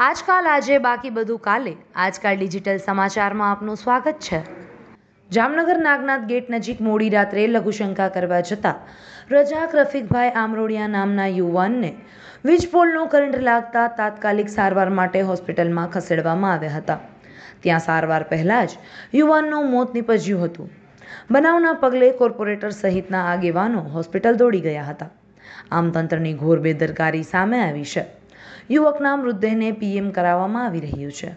આજકાલ આજે બાકી બધું કાલે આજકાલ ડિજિટલ સમાચારમાં આપનું સ્વાગત છે જામનગર નાગનાથ ગેટ નજીક મોડી રાત્રે લઘુશંકા કરવા જતાં રજાક રફીકભાઈ આમરોડિયા નામના યુવાનને વીજપોલનો કરંટ લાગતા તાત્કાલિક સારવાર માટે હોસ્પિટલમાં ખસેડવામાં આવ્યા હતા ત્યાં સારવાર પહેલાં જ યુવાનનું મોત નીપજ્યું હતું બનાવના પગલે કોર્પોરેટર સહિતના આગેવાનો હોસ્પિટલ દોડી ગયા હતા આમ તંત્રની ઘોર બેદરકારી સામે આવી છે યુવકના મૃતદેહને પીએમ કરાવવામાં આવી રહ્યું છે